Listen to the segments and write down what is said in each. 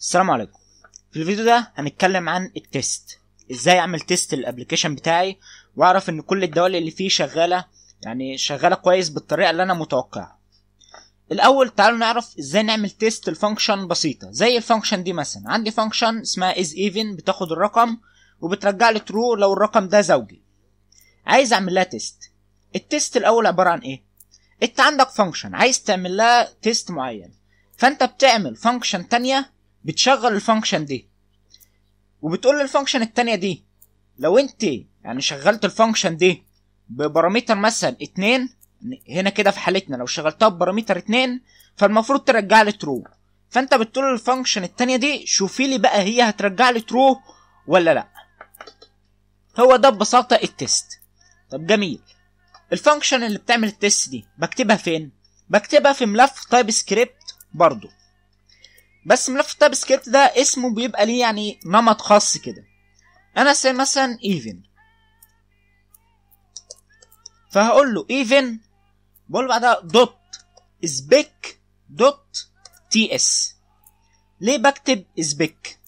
السلام عليكم في الفيديو ده هنتكلم عن التيست ازاي اعمل تيست للابلكيشن بتاعي واعرف ان كل الدول اللي فيه شغاله يعني شغاله كويس بالطريقه اللي انا متوقعها الاول تعالوا نعرف ازاي نعمل تيست لفانكشن بسيطه زي الفانكشن دي مثلا عندي فانكشن اسمها از ايفن بتاخد الرقم وبترجع لي ترو لو الرقم ده زوجي عايز اعمل لها تيست التيست الاول عباره عن ايه انت عندك فانكشن عايز تعمل لها تيست معين فانت بتعمل فانكشن تانية بتشغل الفانكشن دي وبتقول للفانكشن التانية دي لو انت يعني شغلت الفانكشن دي ببارامتر مثلا اتنين هنا كده في حالتنا لو شغلتها ببارامتر اتنين فالمفروض ترجع لي ترو فانت بتقول للفانكشن التانية دي شوفي لي بقى هي هترجع لي ترو ولا لا هو ده ببساطة التست طب جميل الفانكشن اللي بتعمل التست دي بكتبها فين بكتبها في ملف تايب سكريبت برضو بس ملف التاب سكريبت ده اسمه بيبقى ليه يعني نمط خاص كده انا سي مثلا ايفن فهقول له ايفن بقول بعدها دوت سبيك دوت تي اس ليه بكتب سبيك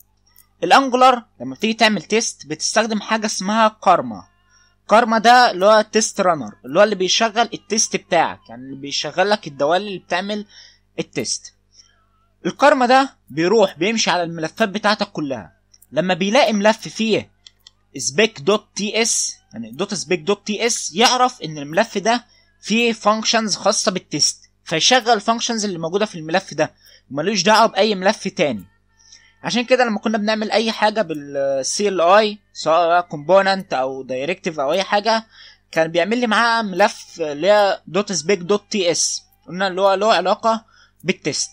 الانجولار لما بتيجي تعمل تيست بتستخدم حاجه اسمها كارما كارما ده اللي هو تيست رانر اللي هو اللي بيشغل التيست بتاعك يعني اللي بيشغل لك الدوال اللي بتعمل التيست الكارما ده بيروح بيمشي على الملفات بتاعتك كلها لما بيلاقي ملف فيه سبيك دوت تي اس يعني دوت سبيك دوت تي اس يعرف ان الملف ده فيه فانكشنز خاصه بالتيست فيشغل فانكشنز اللي موجوده في الملف ده وملوش دعوه باي ملف تاني عشان كده لما كنا بنعمل اي حاجه بالسي ال اي سواء كومبوننت او دايركتيف او اي حاجه كان بيعمل لي معاه ملف اللي هي دوت سبيك دوت تي اس قلنا اللي هو له علاقه بالتيست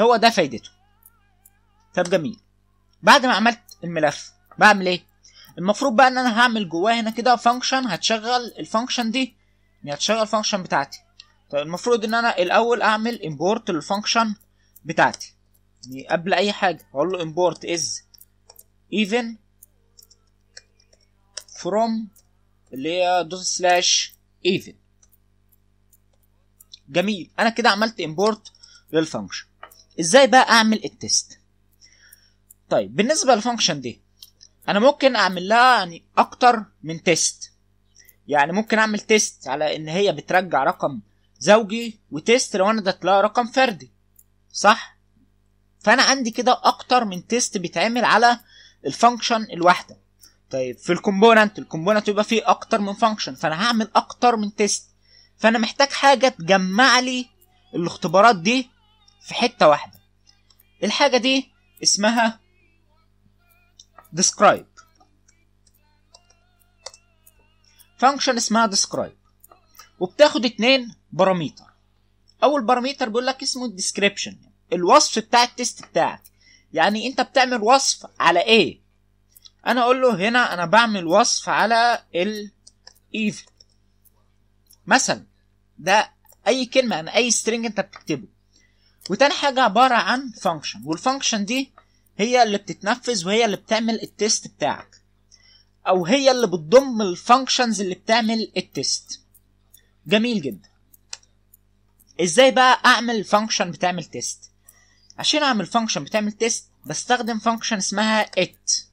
هو ده فايدته طب جميل بعد ما عملت الملف بعمل ايه المفروض بقى ان انا هعمل جواه هنا كده فانكشن هتشغل الفانكشن دي يعني هتشغل الفانكشن بتاعتي طب المفروض ان انا الاول اعمل امبورت للفانكشن بتاعتي يعني قبل اي حاجه هقول له امبورت از ايفن فروم اللي هي دوت سلاش ايفن جميل انا كده عملت امبورت للفانكشن ازاي بقى اعمل التيست طيب بالنسبه للفانكشن دي انا ممكن اعمل لها يعني اكتر من تيست يعني ممكن اعمل تيست على ان هي بترجع رقم زوجي وتيست لو انا ادت لها رقم فردي صح فانا عندي كده اكتر من تيست بيتعمل على الفانكشن الواحده طيب في الكومبوننت الكومبوننت يبقى فيه اكتر من فانكشن فانا هعمل اكتر من تيست فانا محتاج حاجه تجمع لي الاختبارات دي في حته واحده الحاجه دي اسمها describe فانكشن اسمها describe وبتاخد اتنين باراميتر اول باراميتر بيقول لك اسمه الديسكريبشن الوصف بتاع التست بتاعك يعني انت بتعمل وصف على ايه انا اقول له هنا انا بعمل وصف على الايف مثلا ده اي كلمه انا يعني اي سترينج انت بتكتبه وتاني حاجه عباره عن وال function دي هي اللي بتتنفذ وهي اللي بتعمل التيست بتاعك او هي اللي بتضم الفانكشنز اللي بتعمل التيست جميل جدا ازاي بقى اعمل function بتعمل تيست عشان اعمل function بتعمل تيست بستخدم function اسمها it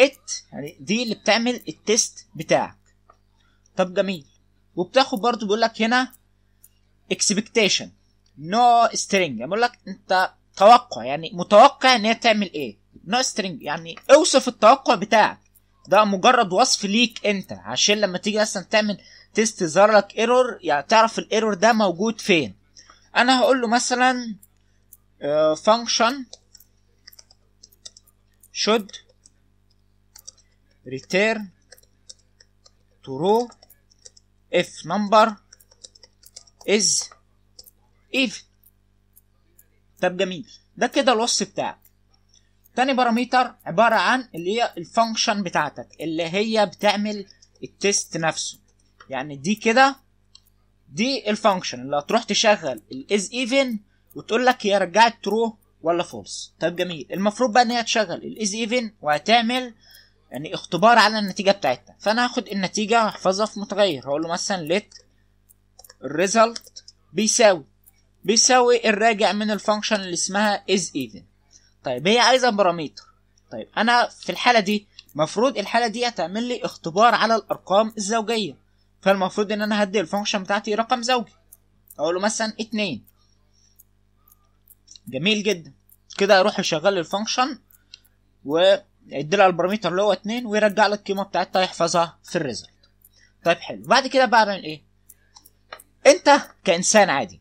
it يعني دي اللي بتعمل التيست بتاعك طب جميل وبتاخد برضو بيقول لك هنا expectation نو no string يعني بقول لك انت توقع يعني متوقع ان هي تعمل ايه نو no string يعني اوصف التوقع بتاعك ده مجرد وصف ليك انت عشان لما تيجي اصلا تعمل تيست يظهر لك ايرور يعني تعرف الايرور ده موجود فين انا هقول له مثلا فانكشن آه، should return ترو if number is ايفن طب جميل ده كده الوصف بتاعك تاني باراميتر عبارة عن اللي هي الفانكشن بتاعتك اللي هي بتعمل التيست نفسه يعني دي كده دي الفانكشن اللي هتروح تشغل الاز ايفن وتقول لك هي رجعت ترو ولا فولس طب جميل المفروض بقى ان هي تشغل الاز ايفن وهتعمل يعني اختبار على النتيجه بتاعتها فانا هاخد النتيجه احفظها في متغير هقول له مثلا let الريزلت بيساوي بيساوي الراجع من الفانكشن اللي اسمها is even طيب هي عايزه باراميتر طيب انا في الحاله دي المفروض الحاله دي هتعمل لي اختبار على الارقام الزوجيه فالمفروض ان انا هدي الفانكشن بتاعتي رقم زوجي اقول له مثلا اتنين جميل جدا كده اروح يشغل الفانكشن ويدي لها البارامتر اللي هو اتنين ويرجع لي القيمه بتاعتها يحفظها في الريزلت طيب حلو بعد كده بعمل ايه انت كانسان عادي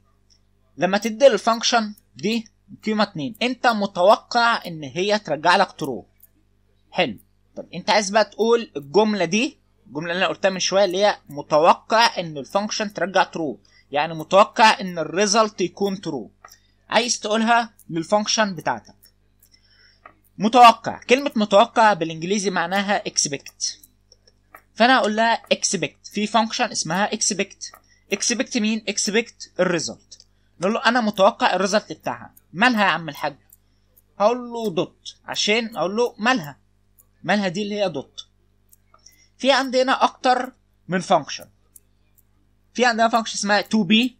لما تدي للفانكشن دي قيمه 2 انت متوقع ان هي ترجع لك ترو حلو طب انت عايز بقى تقول الجمله دي الجمله اللي انا قلتها من شويه اللي هي متوقع ان الفانكشن ترجع ترو يعني متوقع ان الريزلت يكون ترو عايز تقولها للفانكشن بتاعتك متوقع كلمة متوقع بالانجليزي معناها expect فانا هقول لها expect في فانكشن اسمها expect expect مين expect الريزلت نقول له انا متوقع الريزلت بتاعها مالها يا عم الحاج هقول له دوت عشان اقول له مالها مالها دي اللي هي دوت في عندنا اكتر من فانكشن في عندنا فانكشن اسمها تو بي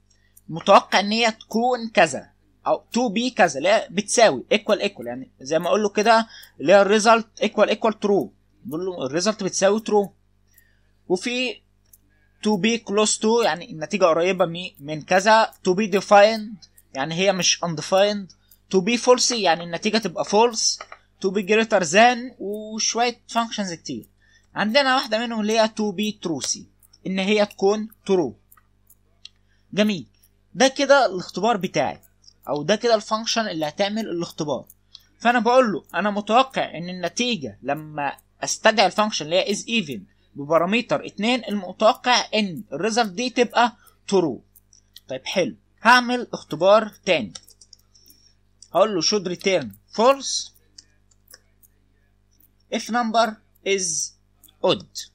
متوقع ان هي تكون كذا او تو بي كذا اللي هي بتساوي ايكوال ايكوال يعني زي ما اقول له كده اللي هي الريزلت ايكوال ايكوال ترو بقول له الريزلت بتساوي ترو وفي to be close to يعني النتيجة قريبة من كذا to be defined يعني هي مش undefined to be false يعني النتيجة تبقى false to be greater than وشوية functions كتير عندنا واحدة منهم اللي هي to be truthy إن هي تكون true جميل ده كده الاختبار بتاعي أو ده كده الفانكشن اللي هتعمل الاختبار فأنا بقول له أنا متوقع إن النتيجة لما أستدعي الفانكشن اللي هي is even ببارامتر 2 المتوقع ان الريزلت دي تبقى ترو طيب حلو هعمل اختبار تاني هقول له should return false if number is odd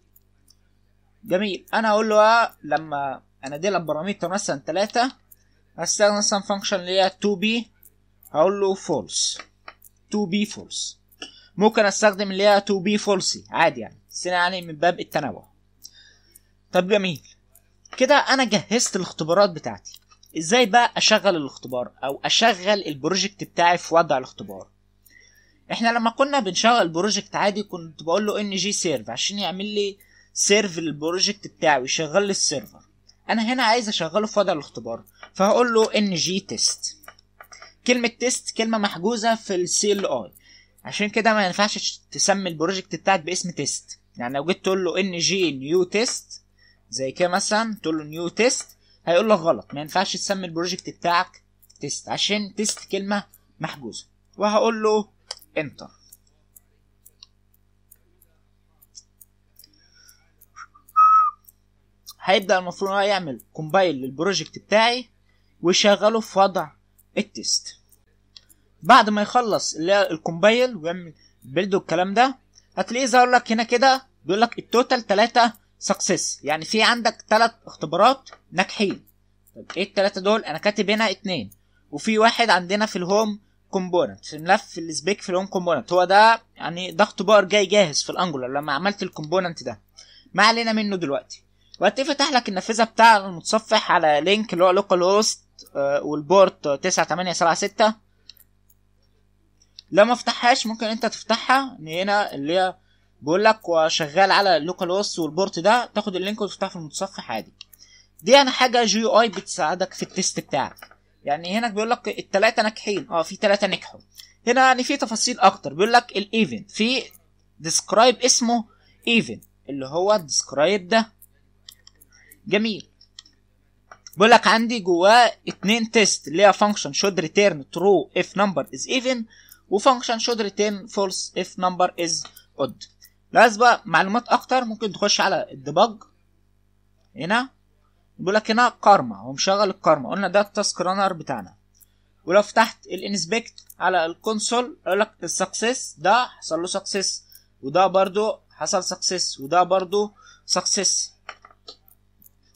جميل انا هقول له آه، لما انا دي البارامتر مثلا 3 هستخدم مثلا فانكشن اللي هي 2b هقول له false 2b false ممكن استخدم اللي هي 2b false عادي يعني يعني من باب التنوع طب جميل كده انا جهزت الاختبارات بتاعتي ازاي بقى اشغل الاختبار او اشغل البروجكت بتاعي في وضع الاختبار احنا لما كنا بنشغل بروجكت عادي كنت بقول له ان جي سيرف عشان يعمل لي سيرف للبروجكت بتاعي ويشغل لي السيرفر انا هنا عايز اشغله في وضع الاختبار فهقول له ان جي تيست كلمة تيست كلمة محجوزة في السي ال اي عشان كده ما ينفعش تسمي البروجكت بتاعك باسم تيست يعني لو جيت تقول له ان جي نيو تيست زي كده مثلا تقول له نيو تيست هيقول لك غلط ما ينفعش تسمي البروجكت بتاعك تيست عشان تيست كلمه محجوزه وهقول له انتر هيبدا المفروض هو يعمل كومبايل للبروجكت بتاعي ويشغله في وضع التيست بعد ما يخلص الكومبايل ويعمل بيلد والكلام ده هتلاقيه ظهر لك هنا كده بيقول لك التوتال 3 سكسس يعني في عندك 3 اختبارات ناجحين طب ايه الثلاثه دول انا كاتب هنا اتنين وفي واحد عندنا في الهوم كومبوننت في ملف السبيك في الهوم كومبوننت هو ده يعني ده اختبار جاي جاهز في الانجولار لما عملت الكومبوننت ده ما علينا منه دلوقتي وهتلاقيه فتح لك النافذه بتاع المتصفح على لينك اللي هو لوكال هوست والبورت 9876 لو ما افتحهاش ممكن انت تفتحها من هنا اللي هي بيقول لك وشغال على اللوكال هوست والبورت ده تاخد اللينك وتفتحه في المتصفح عادي دي يعني حاجه جي اي بتساعدك في التست بتاعك يعني هنا بيقول لك التلاته ناجحين اه في تلاته نجحوا هنا يعني في تفاصيل اكتر بيقول لك الايفنت في ديسكرايب اسمه ايفنت اللي هو الديسكرايب ده جميل بيقول لك عندي جواه اتنين تيست اللي هي فانكشن شود ريتيرن ترو اف نمبر از ايفن وفانكشن should return false if number is odd لازم بقى معلومات اكتر ممكن تخش على الديباج هنا بيقول لك هنا كارما هو مشغل الكارما قلنا ده التاسك رانر بتاعنا ولو فتحت الانسبكت على الكونسول يقول لك السكسس ده حصل له سكسس وده برضو حصل سكسس وده برضو سكسس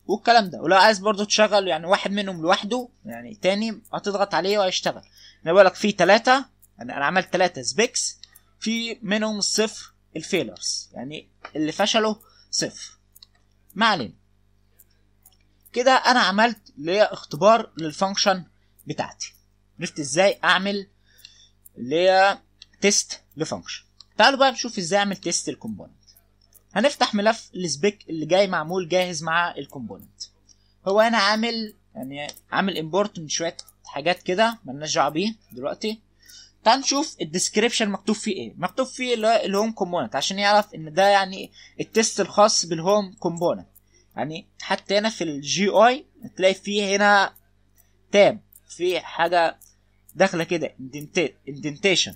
والكلام ده ولو عايز برضو تشغل يعني واحد منهم لوحده يعني تاني هتضغط عليه وهيشتغل يعني بيقول لك في تلاتة يعني انا عملت ثلاثه سبيكس في منهم صفر الفيلرز يعني اللي فشلوا صفر ما علينا كده انا عملت اللي هي اختبار للفانكشن بتاعتي عرفت ازاي اعمل اللي هي تيست لفانكشن تعالوا بقى نشوف ازاي اعمل تيست الكومبوننت هنفتح ملف السبيك اللي جاي معمول جاهز مع الكومبوننت هو انا عامل يعني عامل امبورت من شويه حاجات كده ملناش دعوه بيه دلوقتي تعال نشوف الديسكريبشن مكتوب فيه ايه مكتوب فيه الهوم كومبوننت عشان يعرف ان ده يعني التست الخاص بالهوم كومبوننت يعني حتى هنا في الجي اي تلاقي فيه هنا تاب في حاجه داخله كده اندنتيشن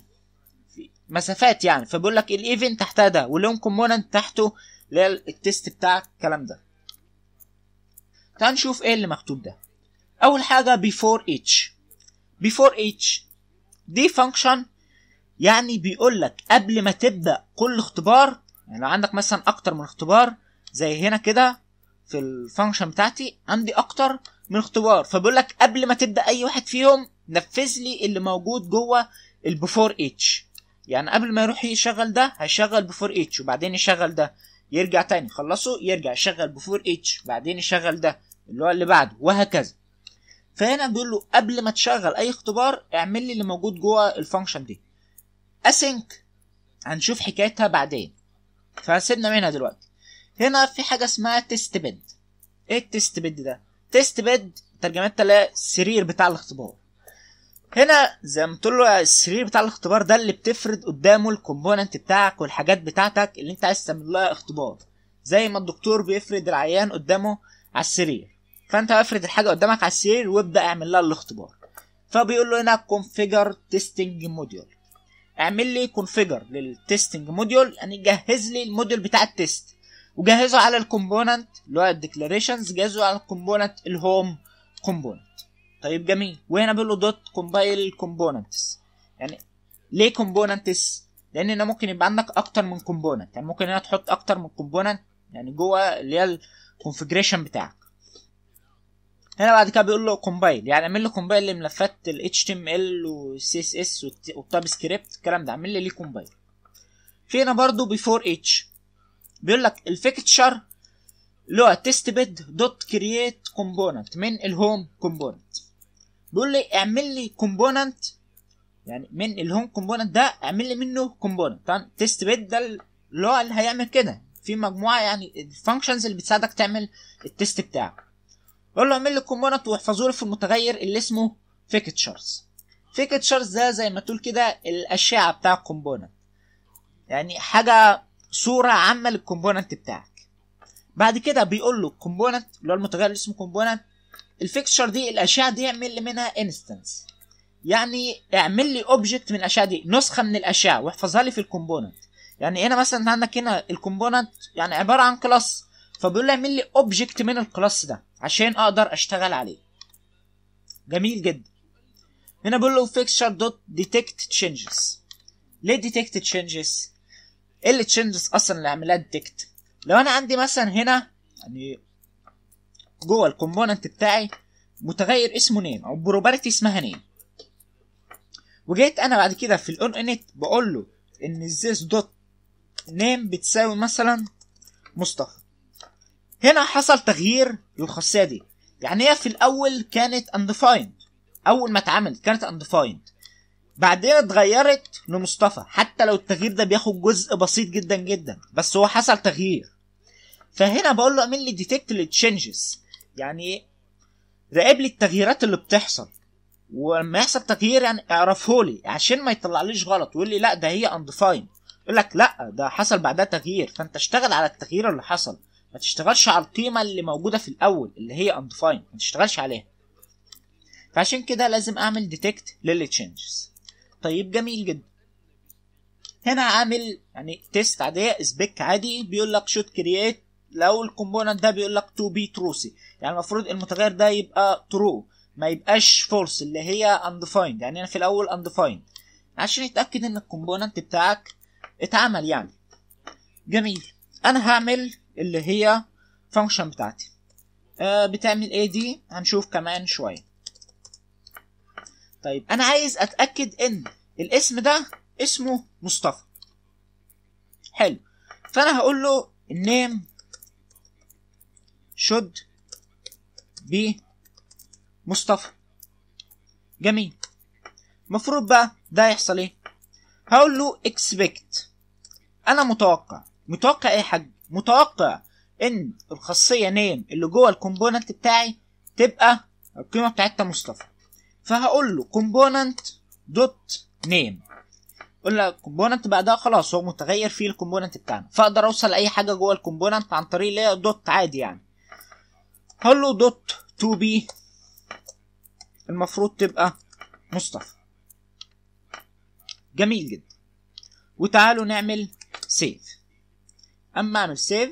مسافات يعني فبيقول لك الايفنت تحتها ده والهوم كومبوننت تحته اللي هي التست بتاع الكلام ده تعال نشوف ايه اللي مكتوب ده اول حاجه بيفور اتش بيفور اتش دي فانكشن يعني بيقول لك قبل ما تبدا كل اختبار يعني لو عندك مثلا اكتر من اختبار زي هنا كده في الفانكشن بتاعتي عندي اكتر من اختبار فبيقول لك قبل ما تبدا اي واحد فيهم نفذ لي اللي موجود جوه البفور اتش يعني قبل ما يروح يشغل ده هيشغل بفور اتش وبعدين يشغل ده يرجع تاني خلصه يرجع يشغل بفور اتش بعدين يشغل ده اللي هو اللي بعده وهكذا فهنا بيقول له قبل ما تشغل اي اختبار اعمل لي اللي موجود جوه الفانكشن دي اسينك هنشوف حكايتها بعدين فسيبنا منها دلوقتي هنا في حاجه اسمها تيست بيد ايه التيست بيد ده تيست بيد ترجمتها اللي سرير بتاع الاختبار هنا زي ما قلت له السرير بتاع الاختبار ده اللي بتفرد قدامه الكومبوننت بتاعك والحاجات بتاعتك اللي انت عايز تعمل لها اختبار زي ما الدكتور بيفرد العيان قدامه على السرير فانت افرد الحاجه قدامك على السرير وابدا اعمل لها الاختبار فبيقول له هنا كونفيجر تيستنج موديول اعمل لي كونفيجر للتيستنج موديول يعني جهز لي الموديول بتاع التيست وجهزه على الكومبوننت اللي هو الديكلاريشنز جهزه على الكومبوننت الهوم كومبوننت طيب جميل وهنا بيقول له دوت كومبايل كومبوننتس يعني ليه كومبوننتس لان هنا ممكن يبقى عندك اكتر من كومبوننت يعني ممكن هنا تحط اكتر من كومبوننت يعني جوه اللي هي الكونفيجريشن بتاعك هنا بعد كده بيقول له كومبايل يعني اعمل لي كومبايل لملفات ال HTML و CSS والتايب سكريبت الكلام ده اعمل لي ليه كومبايل في هنا برضه بيفور اتش بيقول لك الفيكتشر اللي هو تيست بيد دوت كرييت كومبوننت من الهوم كومبوننت بيقول لي اعمل لي كومبوننت يعني من الهوم كومبوننت ده اعمل لي منه كومبوننت تيست بيد ده اللي هو اللي هيعمل كده في مجموعه يعني الفانكشنز اللي بتساعدك تعمل التيست بتاعك بقول له اعمل لي كومبوننت واحفظه لي في المتغير اللي اسمه فيكتشرز فيكتشرز ده زي ما تقول كده الاشعه بتاع الكومبوننت يعني حاجه صوره عامه للكومبوننت بتاعك بعد كده بيقول له الكومبوننت اللي هو المتغير اللي اسمه كومبوننت الفيكتشر دي الاشعه دي اعمل لي منها انستنس يعني اعمل لي اوبجكت من الاشعه دي نسخه من الاشعه واحفظها لي في الكومبوننت يعني هنا مثلا عندك هنا الكومبوننت يعني عباره عن كلاس فبيقول لي اعمل لي اوبجكت من الكلاس ده عشان اقدر اشتغل عليه جميل جدا هنا بقول له fixture dot detect changes ليه detect changes ايه اللي changes اصلا اللي عملها detect لو انا عندي مثلا هنا يعني جوه الكومبوننت بتاعي متغير اسمه نيم او بروبرتي اسمها نيم وجيت انا بعد كده في الاون انت بقول له ان this دوت نيم بتساوي مثلا مصطفى هنا حصل تغيير للخاصيه دي يعني هي في الاول كانت undefined اول ما اتعملت كانت undefined بعدين اتغيرت لمصطفى حتى لو التغيير ده بياخد جزء بسيط جدا جدا بس هو حصل تغيير فهنا بقول له اعمل لي ديتكت للتشنجز يعني راقب لي التغييرات اللي بتحصل ولما يحصل تغيير يعني اعرفه لي عشان ما يطلعليش غلط ويقول لي لا ده هي undefined يقول لك لا ده حصل بعدها تغيير فانت اشتغل على التغيير اللي حصل ما تشتغلش على القيمه اللي موجوده في الاول اللي هي undefined ما تشتغلش عليها فعشان كده لازم اعمل ديتكت للي تشينجز طيب جميل جدا هنا عامل يعني تيست عاديه سبيك عادي بيقول لك شوت كرييت لو الكومبوننت ده بيقول لك تو بي تروسي يعني المفروض المتغير ده يبقى ترو ما يبقاش فورس اللي هي undefined يعني انا في الاول undefined عشان يتاكد ان الكومبوننت بتاعك اتعمل يعني جميل انا هعمل اللي هي function بتاعتي آه بتعمل ايه دي هنشوف كمان شويه طيب انا عايز اتاكد ان الاسم ده اسمه مصطفى حلو فانا هقول له النيم شد بي مصطفى جميل المفروض بقى ده يحصل ايه هقول له اكسبكت انا متوقع متوقع ايه يا حاج متوقع ان الخاصيه نيم اللي جوه الكومبوننت بتاعي تبقى القيمه بتاعتها مصطفى فهقول له كومبوننت دوت نيم قلنا الكومبوننت بعدها خلاص هو متغير فيه الكومبوننت بتاعنا فاقدر اوصل لاي حاجه جوه الكومبوننت عن طريق اللي هي دوت عادي يعني هقول له دوت تو بي المفروض تبقى مصطفى جميل جدا وتعالوا نعمل سيف اما اعمل سيف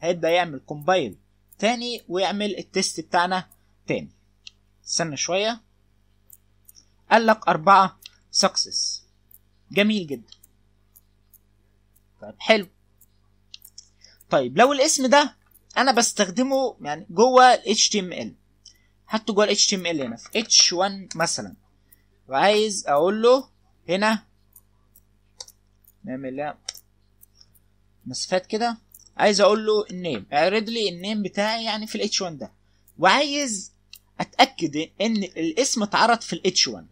هيبدا يعمل كومبايل تاني ويعمل التيست بتاعنا تاني استنى شويه قال لك أربعة سكسس جميل جدا طيب حلو طيب لو الاسم ده انا بستخدمه يعني جوه ال HTML حطه جوه ال HTML هنا في H1 مثلا وعايز اقول له هنا نعمل إيه؟ مسافات كده عايز اقول له النيم اعرض لي النيم بتاعي يعني في الاتش 1 ده وعايز اتاكد ان الاسم اتعرض في الاتش 1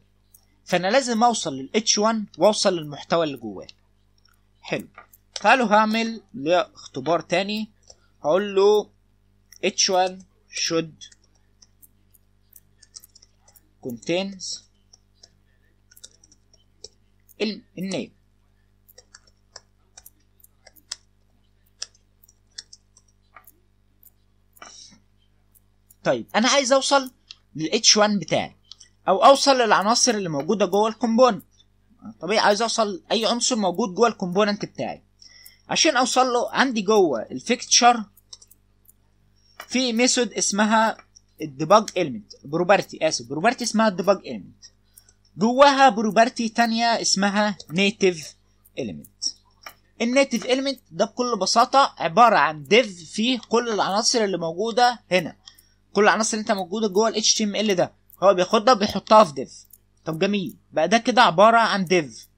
فانا لازم اوصل للاتش 1 واوصل للمحتوى اللي جواه حلو تعالوا هعمل اختبار تاني هقول له اتش 1 should contains النيم طيب انا عايز اوصل للاتش 1 بتاعي او اوصل للعناصر اللي موجوده جوه الكومبوننت طبيعي عايز اوصل اي عنصر موجود جوه الكومبوننت بتاعي عشان اوصل له عندي جوه الفيكتشر في ميثود اسمها الديباج ايلمنت بروبرتي اسف بروبرتي اسمها الديباج ايلمنت جواها بروبرتي تانية اسمها نيتيف ايلمنت النيتيف ايلمنت ده بكل بساطة عبارة عن ديف فيه كل العناصر اللي موجودة هنا كل العناصر اللي انت موجوده جوه ال HTML ده هو بياخدها بيحطها في ديف طب جميل بقى ده كده عباره عن ديف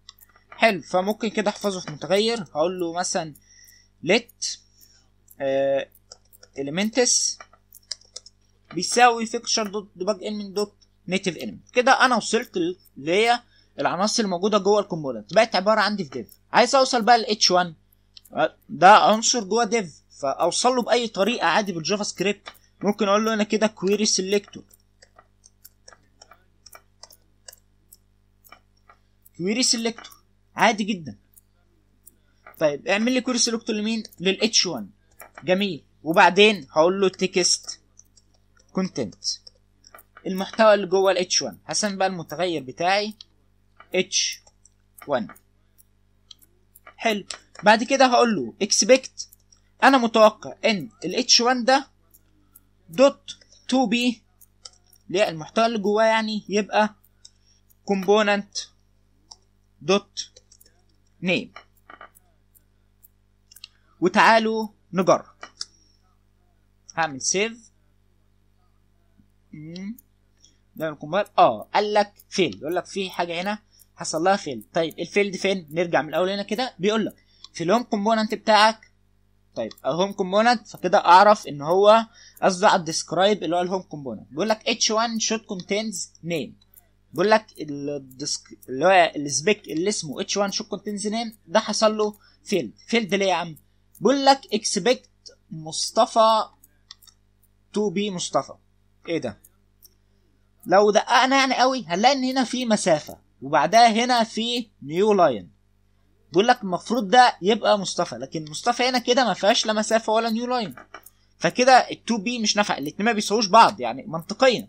حلو فممكن كده احفظه في متغير هقول له مثلا let آه بيساوي فيكشر دوت ديباج element دوت نيتيف element كده انا وصلت اللي هي العناصر الموجوده جوه الكومبوننت بقت عباره عندي في ديف عايز اوصل بقى ل h1 ده عنصر جوه ديف فاوصل له باي طريقه عادي بالجافا سكريبت ممكن اقول له انا كده كويري سيلكتور كويري سيلكتور عادي جدا طيب اعمل لي كويري سيلكتور لمين للاتش 1 جميل وبعدين هقول له تكست كونتنت المحتوى اللي جوه الاتش 1 هسمي بقى المتغير بتاعي اتش 1 حلو بعد كده هقول له اكسبكت انا متوقع ان الاتش 1 ده دوت تو بي اللي هي المحتوى اللي جواه يعني يبقى كومبوننت دوت نيم وتعالوا نجرب هعمل سيف ده اه قال لك فيل يقول لك في حاجه هنا حصل لها فيل طيب الفيل دي فين نرجع من الاول هنا كده بيقول لك في لون كومبوننت بتاعك طيب الهوم كومبوننت فكده اعرف ان هو قصده على الديسكرايب اللي هو الهوم كومبوننت بيقول لك اتش 1 شوت كونتينز نيم بيقول لك الديسك اللي هو السبيك اللي اسمه اتش 1 شوت كونتينز نيم ده حصل له فيلد فيلد ليه يا عم بيقول لك اكسبكت مصطفى تو بي مصطفى ايه ده لو دققنا يعني قوي هنلاقي ان هنا في مسافه وبعدها هنا في نيو لاين بيقول لك المفروض ده يبقى مصطفى لكن مصطفى هنا كده ما فيهاش لا مسافه ولا نيو لاين فكده ال2 بي مش نافع الاثنين ما بيساووش بعض يعني منطقيا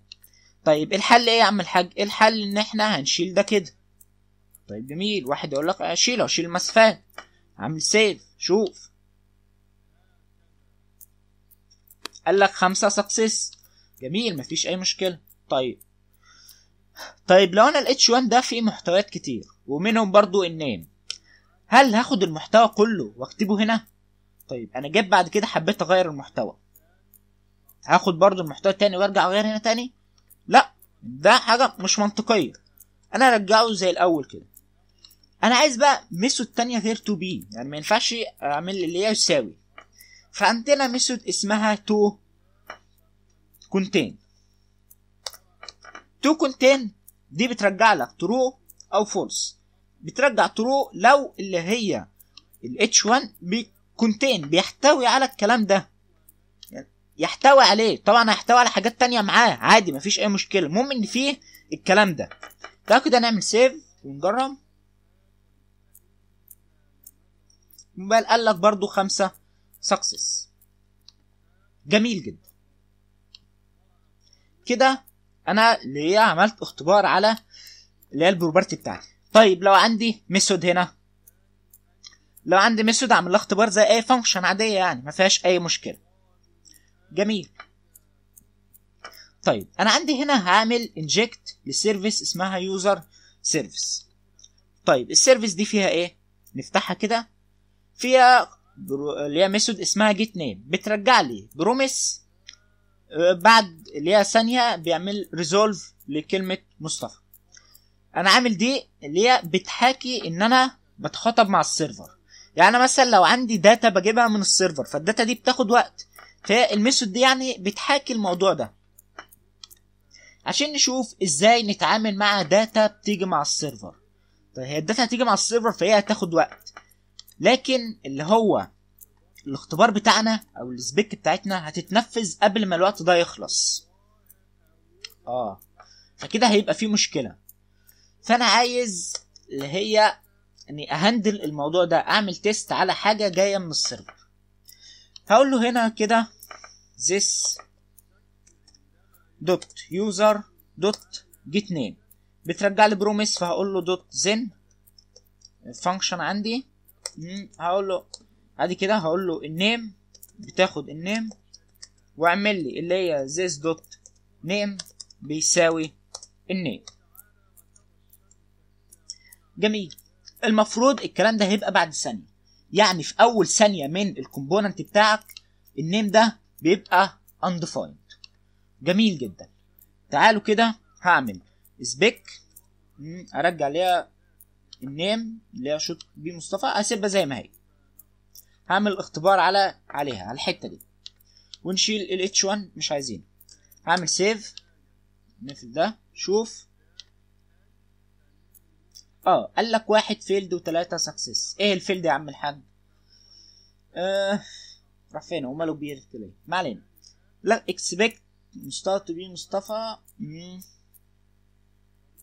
طيب إيه الحل ايه يا عم الحاج إيه الحل ان احنا هنشيل ده كده طيب جميل واحد يقول لك اشيله اشيل المسافات عامل سيف شوف قال لك خمسة سكسس جميل مفيش اي مشكلة طيب طيب لو انا الاتش 1 ده فيه محتويات كتير ومنهم برضو النيم هل هاخد المحتوى كله واكتبه هنا طيب انا جيت بعد كده حبيت اغير المحتوى هاخد برضو المحتوى التاني وارجع اغير هنا تاني لا ده حاجه مش منطقيه انا ارجعه زي الاول كده انا عايز بقى ميثود تانية غير تو بي يعني ما ينفعش اعمل اللي هي يساوي فعندنا ميثود اسمها تو كونتين تو كونتين دي بترجع لك ترو او فولس بترجع ترو لو اللي هي الاتش 1 بيكونتين بيحتوي على الكلام ده يحتوي عليه طبعا هيحتوي على حاجات تانية معاه عادي مفيش اي مشكله المهم ان فيه الكلام ده تعالوا كده نعمل سيف ونجرب الموبايل قال لك برضو خمسة سكسس جميل جدا كده انا اللي هي عملت اختبار على اللي هي البروبرتي بتاعتي طيب لو عندي ميثود هنا لو عندي ميثود اعمل له اختبار زي اي فانكشن عاديه يعني ما فيهاش اي مشكله جميل طيب انا عندي هنا هعمل انجكت لسيرفيس اسمها يوزر سيرفيس طيب السيرفيس دي فيها ايه نفتحها كده فيها اللي هي ميثود اسمها جيت نيم بترجع لي بروميس آه، بعد اللي هي ثانيه بيعمل ريزولف لكلمه مصطفى انا عامل دي اللي هي بتحاكي ان انا بتخاطب مع السيرفر يعني انا مثلا لو عندي داتا بجيبها من السيرفر فالداتا دي بتاخد وقت فالميثود دي يعني بتحاكي الموضوع ده عشان نشوف ازاي نتعامل مع داتا بتيجي مع السيرفر طيب هي الداتا هتيجي مع السيرفر فهي هتاخد وقت لكن اللي هو الاختبار بتاعنا او السبيك بتاعتنا هتتنفذ قبل ما الوقت ده يخلص اه فكده هيبقى في مشكله فانا عايز اللي هي اني اهندل الموضوع ده اعمل تيست على حاجه جايه من السيرفر هقول له هنا كده this دوت يوزر دوت جيت نيم بترجع لي بروميس فهقول له دوت زين الفانكشن عندي هقول له عادي كده هقول له النيم بتاخد النيم واعمل لي اللي هي زيس دوت نيم بيساوي النيم جميل المفروض الكلام ده هيبقى بعد ثانيه يعني في اول ثانيه من الكومبوننت بتاعك النيم ده بيبقى undefined جميل جدا تعالوا كده هعمل سبيك ارجع ليها النيم اللي هي شوت بي مصطفى هسيبها زي ما هي هعمل اختبار على عليها على الحته دي ونشيل ال h1 مش عايزينه هعمل سيف مثل ده شوف اه قال لك واحد فيلد وثلاثة سكسس ايه الفيلد يا عم الحاج آه راح فين وماله بيرت ليه ما علينا لا اكسبكت مصطفى تو بي مصطفى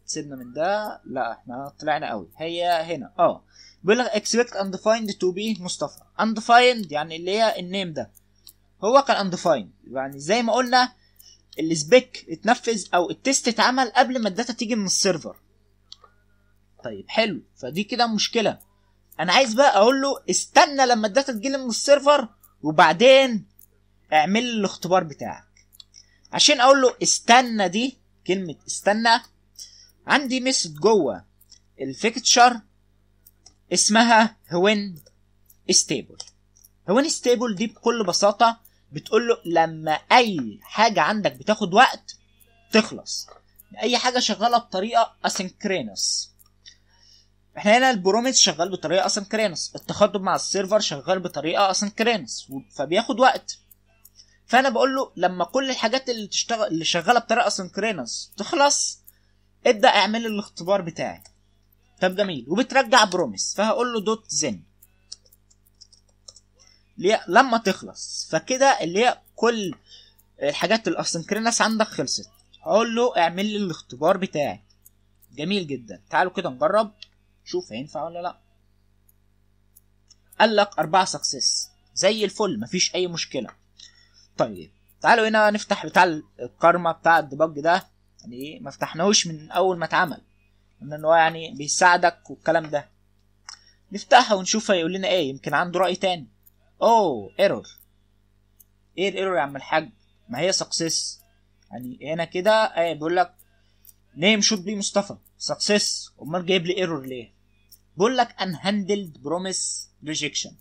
سيبنا من ده لا احنا طلعنا قوي هي هنا اه بيقول لك اكسبكت اندفايند تو بي مصطفى اندفايند يعني اللي هي النيم ده هو كان اندفايند يعني زي ما قلنا السبيك اتنفذ او التيست اتعمل قبل ما الداتا تيجي من السيرفر طيب حلو فدي كده مشكله انا عايز بقى اقول له استنى لما الداتا تجيلي من السيرفر وبعدين اعمل لي الاختبار بتاعك عشان اقول له استنى دي كلمه استنى عندي ميسج جوه الفيكتشر اسمها هوين ستيبل هوين ستيبل دي بكل بساطه بتقول له لما اي حاجه عندك بتاخد وقت تخلص اي حاجه شغاله بطريقه اسينكرينوس احنا هنا البروميس شغال بطريقه اسنكرينس التخاطب مع السيرفر شغال بطريقه اسنكرينس فبياخد وقت فانا بقول له لما كل الحاجات اللي تشتغل اللي شغاله بطريقه اسنكرينس تخلص ابدا اعمل الاختبار بتاعي طب جميل وبترجع بروميس فهقول له دوت زن لما تخلص فكده اللي هي كل الحاجات الاسنكرينس عندك خلصت هقول له اعمل لي الاختبار بتاعي جميل جدا تعالوا كده نجرب شوف هينفع ولا لا قال لك أربعة سكسس زي الفل مفيش أي مشكلة طيب تعالوا هنا نفتح بتاع الكارما بتاع الديبج ده يعني ايه ما فتحناهوش من أول ما اتعمل قلنا إن هو يعني بيساعدك والكلام ده نفتحها ونشوف هيقول لنا ايه يمكن عنده رأي تاني اوه ايرور ايه الايرور يا عم الحاج ما هي سكسس يعني هنا كده ايه بيقول لك نيم شوت بي مصطفى سكسس امال جايب لي ايرور ليه بقول لك ان هاندلد بروميس ريجكشن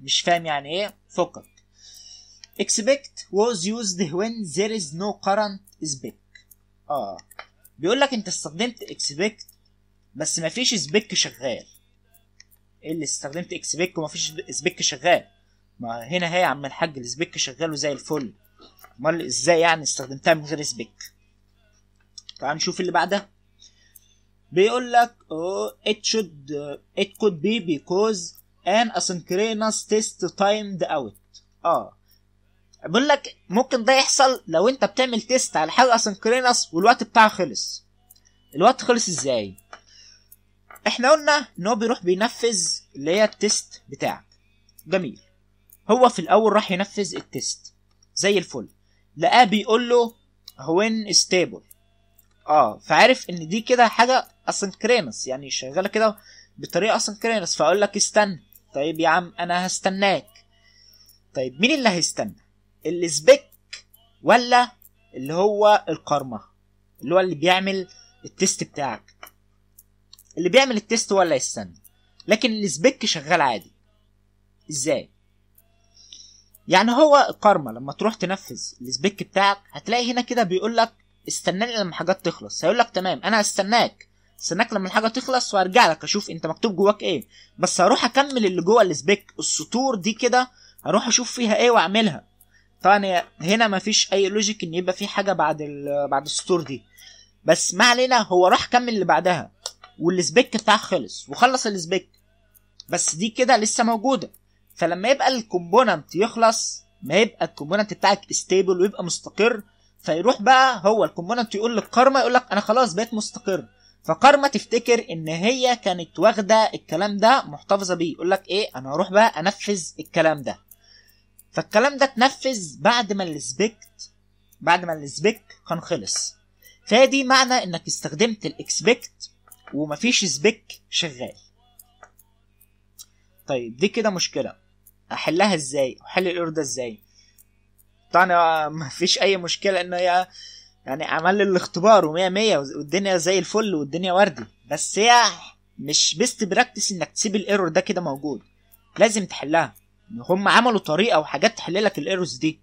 مش فاهم يعني ايه فقط اكسبكت was used when there is no current spec اه بيقول لك انت استخدمت اكسبكت بس مفيش سبيك شغال ايه اللي استخدمت اكسبيك ومفيش سبيك شغال ما هنا هي يا عم الحاج السبيك شغال وزي الفل امال ازاي يعني استخدمتها من غير سبيك تعال نشوف اللي بعده بيقول لك oh, it should uh, it could be because an asynchronous test timed out اه بقول لك ممكن ده يحصل لو انت بتعمل تيست على حاجه اسنكرينس والوقت بتاعها خلص الوقت خلص ازاي احنا قلنا ان هو بيروح بينفذ اللي هي التيست بتاعك جميل هو في الاول راح ينفذ التيست زي الفل لقاه بيقول له هوين stable اه فعارف ان دي كده حاجه اسنكرينس يعني شغاله كده بطريقه اسنكرينس فاقول لك استنى طيب يا عم انا هستناك طيب مين اللي هيستنى السبيك ولا اللي هو القرمة اللي هو اللي بيعمل التيست بتاعك اللي بيعمل التيست ولا يستنى لكن السبيك شغال عادي ازاي يعني هو القرمة لما تروح تنفذ السبيك بتاعك هتلاقي هنا كده بيقول لك استناني لما حاجات تخلص هيقول لك تمام انا هستناك استناك لما الحاجه تخلص وارجع لك اشوف انت مكتوب جواك ايه بس هروح اكمل اللي جوه السبيك السطور دي كده هروح اشوف فيها ايه واعملها طبعا هنا مفيش اي لوجيك ان يبقى في حاجه بعد بعد السطور دي بس ما علينا هو راح كمل اللي بعدها والسبيك بتاعه خلص وخلص السبيك بس دي كده لسه موجوده فلما يبقى الكومبوننت يخلص ما يبقى الكومبوننت بتاعك ستيبل ويبقى مستقر فيروح بقى هو الكومبوننت يقول للكارما يقول لك انا خلاص بقيت مستقر فكارما تفتكر ان هي كانت واخده الكلام ده محتفظه بيه يقول لك ايه انا هروح بقى انفذ الكلام ده فالكلام ده اتنفذ بعد ما الاسبكت بعد ما الاسبكت كان خلص فهي دي معنى انك استخدمت الاكسبكت ومفيش سبيك شغال طيب دي كده مشكله احلها ازاي احل الايرور ازاي طبعا مفيش اي مشكله ان هي يعني عمل الاختبار ومية مية والدنيا زي الفل والدنيا وردي بس هي مش بيست براكتس انك تسيب الايرور ده كده موجود لازم تحلها هم عملوا طريقه وحاجات تحل لك الايرورز دي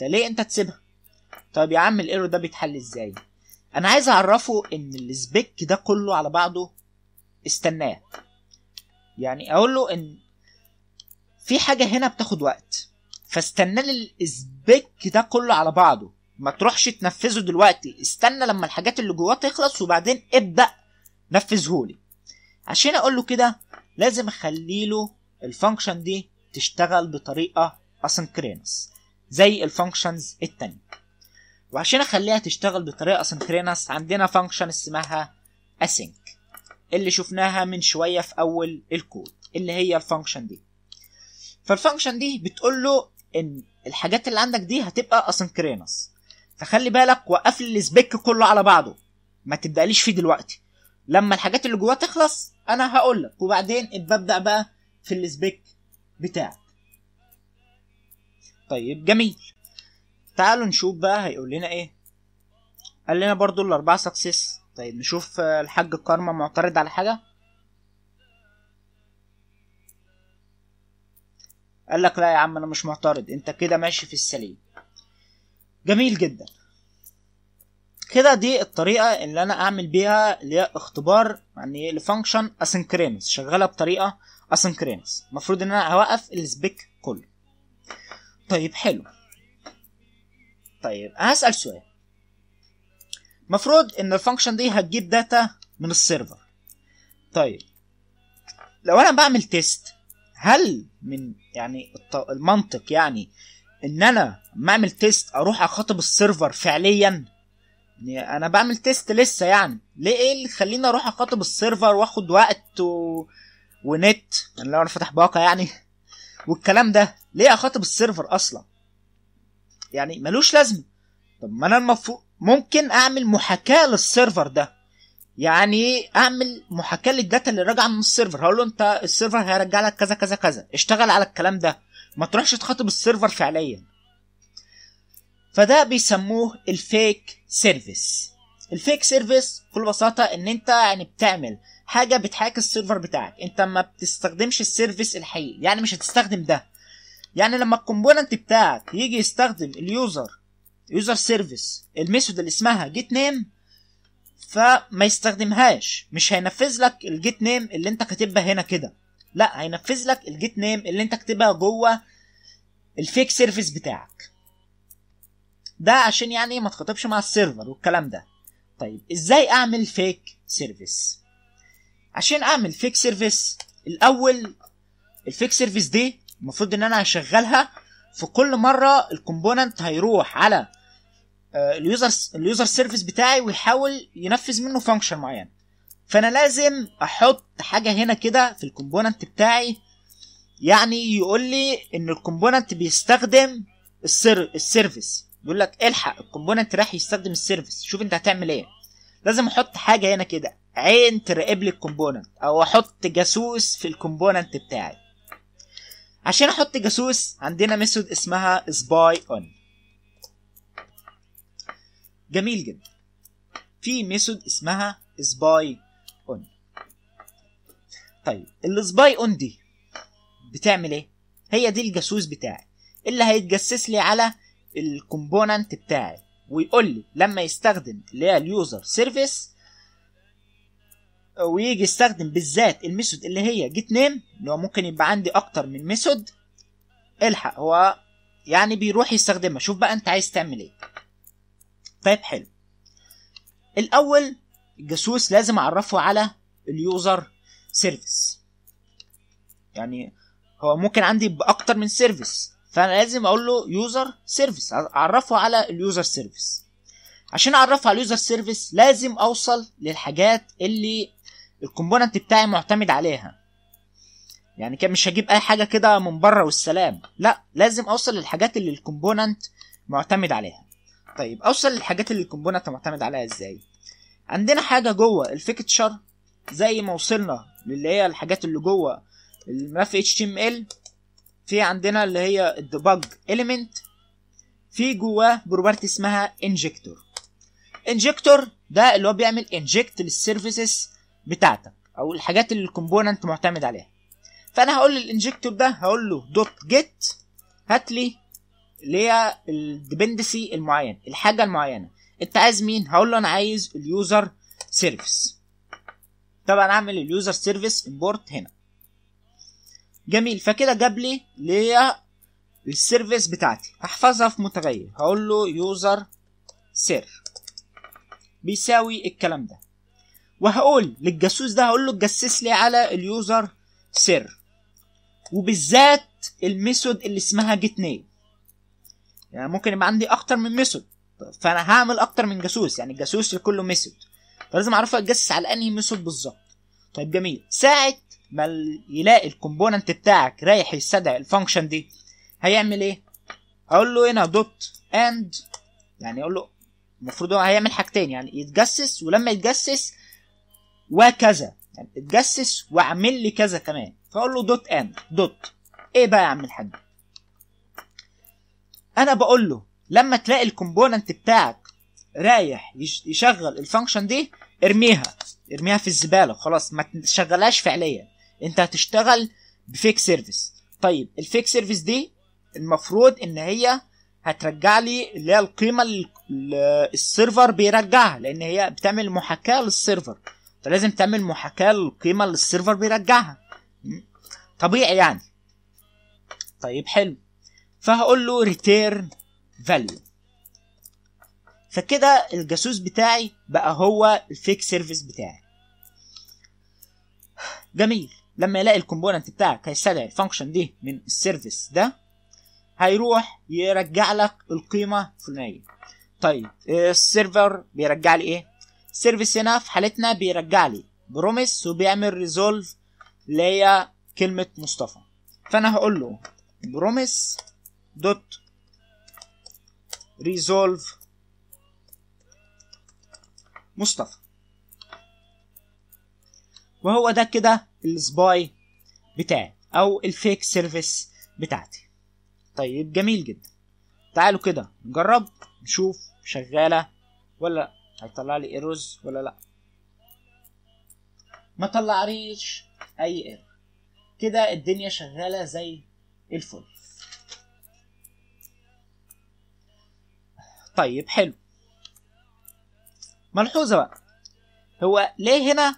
فليه ليه انت تسيبها طب يا عم الايرور ده بيتحل ازاي انا عايز اعرفه ان السبيك ده كله على بعضه استناه يعني اقول له ان في حاجه هنا بتاخد وقت فاستنى لي السبيك ده كله على بعضه ما تروحش تنفذه دلوقتي استنى لما الحاجات اللي جواه تخلص وبعدين ابدا نفذهولي عشان اقول له كده لازم اخلي له الفانكشن دي تشتغل بطريقه اسنكرينس زي الفانكشنز التانية وعشان اخليها تشتغل بطريقه اسنكرينس عندنا فانكشن اسمها async اللي شفناها من شويه في اول الكود اللي هي الفانكشن دي فالفانكشن دي بتقول له ان الحاجات اللي عندك دي هتبقى اسنكرينس فخلي بالك وقفل السبيك كله على بعضه ما تبدأليش فيه دلوقتي لما الحاجات اللي جواه تخلص انا هقول لك وبعدين ببدا بقى في السبيك بتاعك طيب جميل تعالوا نشوف بقى هيقول لنا ايه قال لنا برضو الاربعه سكسس طيب نشوف آه، الحاج كارما معترض على حاجه قال لك لا يا عم انا مش معترض انت كده ماشي في السليم جميل جدا كده دي الطريقة اللي أنا أعمل بيها اللي هي اختبار يعني لفانكشن اسynchronous شغالة بطريقة اسynchronous المفروض إن أنا هوقف السبيك كله طيب حلو طيب هسأل سؤال المفروض إن الفانكشن دي هتجيب داتا من السيرفر طيب لو أنا بعمل تيست هل من يعني المنطق يعني إن أنا ما اعمل تيست اروح اخاطب السيرفر فعليا يعني انا بعمل تيست لسه يعني ليه ايه اللي خليني اروح اخاطب السيرفر واخد وقت و... ونت يعني لو انا فاتح باقه يعني والكلام ده ليه اخاطب السيرفر اصلا يعني ملوش لازمه طب ما انا المفروض ممكن اعمل محاكاه للسيرفر ده يعني إيه اعمل محاكاه للداتا اللي راجعه من السيرفر هقول له انت السيرفر هيرجع لك كذا كذا كذا اشتغل على الكلام ده ما تروحش تخاطب السيرفر فعليا فده بيسموه الفيك سيرفيس الفيك سيرفيس بكل بساطه ان انت يعني بتعمل حاجه بتحاكي السيرفر بتاعك انت ما بتستخدمش السيرفيس الحقيقي يعني مش هتستخدم ده يعني لما الكومبوننت بتاعك يجي يستخدم اليوزر يوزر سيرفيس الميثود اللي اسمها جيت نيم فما يستخدمهاش مش هينفذ لك الجيت نيم اللي انت كاتبها هنا كده لا هينفذ لك الجيت نيم اللي انت كاتبها جوه الفيك سيرفيس بتاعك ده عشان يعني ما تخاطبش مع السيرفر والكلام ده طيب ازاي اعمل فيك سيرفيس عشان اعمل فيك سيرفيس الاول الفيك سيرفيس دي المفروض ان انا هشغلها في كل مره الكومبوننت هيروح على اليوزر اليوزر سيرفيس بتاعي ويحاول ينفذ منه فانكشن معين فانا لازم احط حاجه هنا كده في الكومبوننت بتاعي يعني يقول لي ان الكومبوننت بيستخدم السير السيرفيس بيقول لك الحق الكومبوننت رايح يستخدم السيرفيس شوف انت هتعمل ايه لازم احط حاجه هنا كده عين تراقب لي الكومبوننت او احط جاسوس في الكومبوننت بتاعي عشان احط جاسوس عندنا ميثود اسمها سباي اون جميل جدا في ميثود اسمها سباي اون طيب السباي اون دي بتعمل ايه هي دي الجاسوس بتاعي اللي هيتجسس لي على الكومبوننت بتاعي ويقول لي لما يستخدم اللي هي اليوزر سيرفيس ويجي يستخدم بالذات الميثود اللي هي جيت نيم اللي هو ممكن يبقى عندي اكتر من ميثود الحق هو يعني بيروح يستخدمها شوف بقى انت عايز تعمل ايه طيب حلو الاول الجاسوس لازم اعرفه على اليوزر سيرفيس يعني هو ممكن عندي باكتر من سيرفيس فانا لازم اقول له يوزر سيرفيس اعرفه على اليوزر سيرفيس عشان اعرفه على اليوزر سيرفيس لازم اوصل للحاجات اللي الكومبوننت بتاعي معتمد عليها يعني كان مش هجيب اي حاجه كده من بره والسلام لا لازم اوصل للحاجات اللي الكومبوننت معتمد عليها طيب اوصل للحاجات اللي الكومبوننت معتمد عليها ازاي عندنا حاجه جوه الفيكتشر زي ما وصلنا للي هي الحاجات اللي جوه الملف HTML في عندنا اللي هي الديباج اليمنت في جواه بروبرتي اسمها انجكتور انجكتور ده اللي هو بيعمل انجكت للسيرفيسز بتاعتك او الحاجات اللي الكومبوننت معتمد عليها فانا هقول للانجكتور ده هقول له دوت جيت هات لي اللي هي الديبندسي المعين الحاجه المعينه انت عايز مين هقول له انا عايز اليوزر سيرفيس طبعا اعمل اليوزر سيرفيس امبورت هنا جميل فكده جاب لي ليا السيرفيس بتاعتي هحفظها في متغير هقول له يوزر سير بيساوي الكلام ده وهقول للجاسوس ده هقول له تجسس لي على اليوزر سير وبالذات الميثود اللي اسمها جيت نيم يعني ممكن يبقى عندي اكتر من ميثود فانا هعمل اكتر من جاسوس يعني الجاسوس لكله ميثود فلازم اعرف اتجسس على انهي ميثود بالظبط طيب جميل ساعه ما يلاقي الكومبوننت بتاعك رايح يستدعي الفانكشن دي هيعمل ايه اقول له هنا دوت اند يعني اقول له المفروض هيعمل حاجتين يعني يتجسس ولما يتجسس وكذا يعني اتجسس واعمل لي كذا كمان فاقول له دوت اند دوت ايه بقى يا عم الحاج انا بقول له لما تلاقي الكومبوننت بتاعك رايح يشغل الفانكشن دي ارميها ارميها في الزباله خلاص ما تشغلهاش فعليا انت هتشتغل بفيك سيرفيس طيب الفيك سيرفيس دي المفروض ان هي هترجع لي اللي هي القيمه اللي السيرفر بيرجعها لان هي بتعمل محاكاه للسيرفر فلازم تعمل محاكاه للقيمه اللي السيرفر بيرجعها طبيعي يعني طيب حلو فهقول له ريتيرن فاليو فكده الجاسوس بتاعي بقى هو الفيك سيرفيس بتاعي جميل لما يلاقي الكومبوننت بتاعك هيستدعي الفانكشن دي من السيرفيس ده هيروح يرجع لك القيمه الفلانيه طيب السيرفر بيرجع لي ايه السيرفيس هنا في حالتنا بيرجع لي بروميس وبيعمل ريزولف اللي هي كلمه مصطفى فانا هقول له بروميس دوت ريزولف مصطفى وهو ده كده السباي بتاعي او الفيك سيرفيس بتاعتي طيب جميل جدا تعالوا كده نجرب نشوف شغاله ولا هيطلع لي ايروز ولا لا ما طلعليش اي ايرو كده الدنيا شغاله زي الفل طيب حلو ملحوظه بقى هو ليه هنا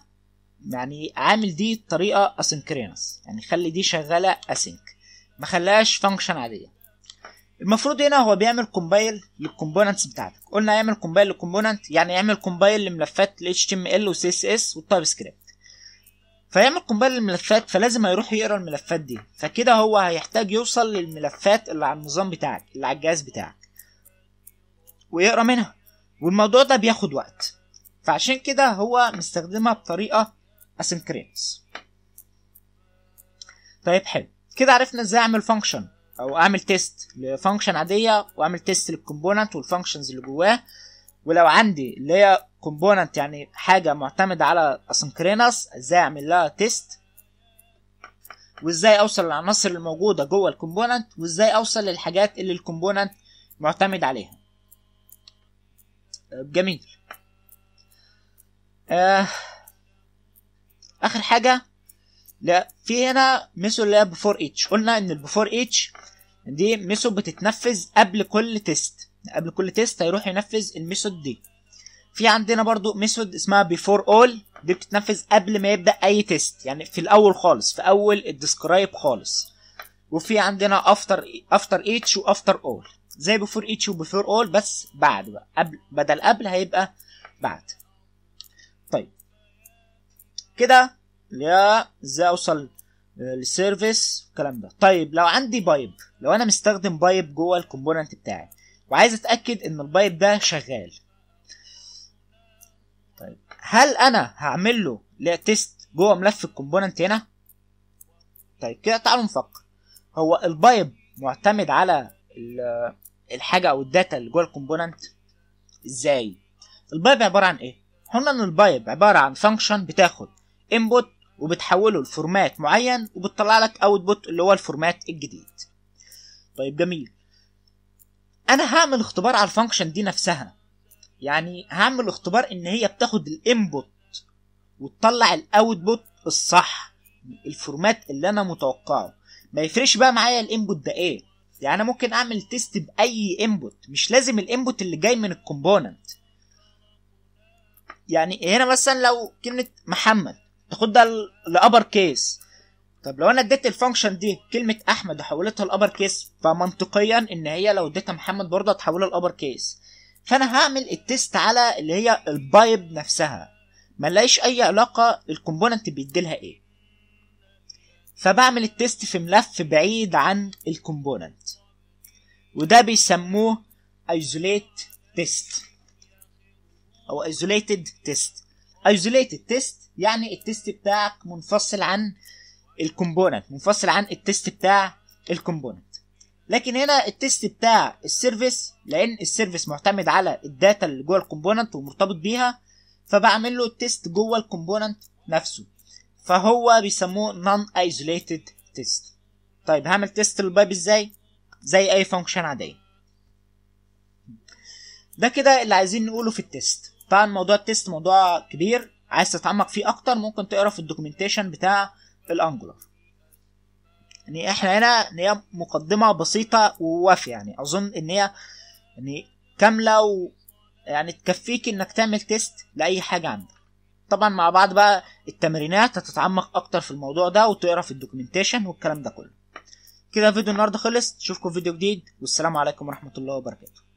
يعني عامل دي طريقة اسynchronous يعني خلي دي شغاله async ما خلاش فانكشن عاديه المفروض هنا هو بيعمل كومبايل للكومبوننتس بتاعتك قلنا يعمل كومبايل للكومبوننت يعني يعمل كومبايل لملفات ال HTML و CSS والتايب سكريبت فيعمل كومبايل للملفات فلازم هيروح يقرا الملفات دي فكده هو هيحتاج يوصل للملفات اللي على النظام بتاعك اللي على الجهاز بتاعك ويقرا منها والموضوع ده بياخد وقت فعشان كده هو مستخدمها بطريقه asynchronous طيب حلو كده عرفنا ازاي اعمل فانكشن او اعمل تيست لفانكشن عاديه واعمل تيست للكومبوننت والفانكشنز اللي جواه ولو عندي اللي هي كومبوننت يعني حاجه معتمده على اسynchronous ازاي اعمل لها تيست وازاي اوصل للعناصر الموجوده جوه الكومبوننت وازاي اوصل للحاجات اللي الكومبوننت معتمد عليها طيب، جميل آه اخر حاجه لا في هنا ميثود اللي هي بفور اتش قلنا ان البفور اتش دي ميثود بتتنفذ قبل كل تيست قبل كل تيست هيروح ينفذ الميثود دي في عندنا برضو ميثود اسمها بفور اول دي بتتنفذ قبل ما يبدا اي تيست يعني في الاول خالص في اول الديسكرايب خالص وفي عندنا افتر افتر اتش وافتر اول زي بفور اتش وبفور اول بس بعد بقى قبل بدل قبل هيبقى بعد كده لا ازاي اوصل آه، للسيرفيس والكلام ده طيب لو عندي بايب لو انا مستخدم بايب جوه الكومبوننت بتاعي وعايز اتاكد ان البايب ده شغال طيب هل انا هعمل له تيست جوه ملف الكومبوننت هنا طيب كده تعالوا نفكر هو البايب معتمد على الحاجه او الداتا اللي جوه الكومبوننت ازاي البايب عباره عن ايه قلنا ان البايب عباره عن فانكشن بتاخد انبوت وبتحوله لفورمات معين وبتطلع لك اوتبوت اللي هو الفورمات الجديد طيب جميل انا هعمل اختبار على الفانكشن دي نفسها يعني هعمل اختبار ان هي بتاخد الانبوت وتطلع الاوتبوت الصح الفورمات اللي انا متوقعه ما يفرقش بقى معايا الانبوت ده ايه يعني انا ممكن اعمل تيست باي انبوت مش لازم الانبوت اللي جاي من الكومبوننت يعني هنا مثلا لو كلمه محمد اخد ده لابر كيس طب لو انا اديت الفانكشن دي كلمه احمد وحولتها لابر كيس فمنطقيا ان هي لو اديتها محمد برضه هتحولها لابر كيس فانا هعمل التيست على اللي هي البايب نفسها ما نلاقيش اي علاقه الكومبوننت بيديلها ايه فبعمل التيست في ملف بعيد عن الكومبوننت وده بيسموه ايزوليت تيست او ايزوليتد تيست ايزوليتد تيست يعني التيست بتاعك منفصل عن الكومبوننت منفصل عن التيست بتاع الكومبوننت لكن هنا التيست بتاع السيرفيس لان السيرفيس معتمد على الداتا اللي جوه الكومبوننت ومرتبط بيها فبعمل له التيست جوه الكومبوننت نفسه فهو بيسموه نون ايزوليتد تيست طيب هعمل تيست للبايب ازاي زي اي فانكشن عاديه ده كده اللي عايزين نقوله في التيست طبعا موضوع التيست موضوع كبير عايز تتعمق فيه اكتر ممكن تقرا في الدوكيومنتيشن بتاع الانجولار يعني احنا هنا ان هي مقدمه بسيطه ووافيه يعني اظن ان هي يعني كامله و يعني تكفيك انك تعمل تيست لاي حاجه عندك طبعا مع بعض بقى التمرينات هتتعمق اكتر في الموضوع ده وتقرا في الدوكيومنتيشن والكلام ده كله كده فيديو النهارده خلص اشوفكم في فيديو جديد والسلام عليكم ورحمه الله وبركاته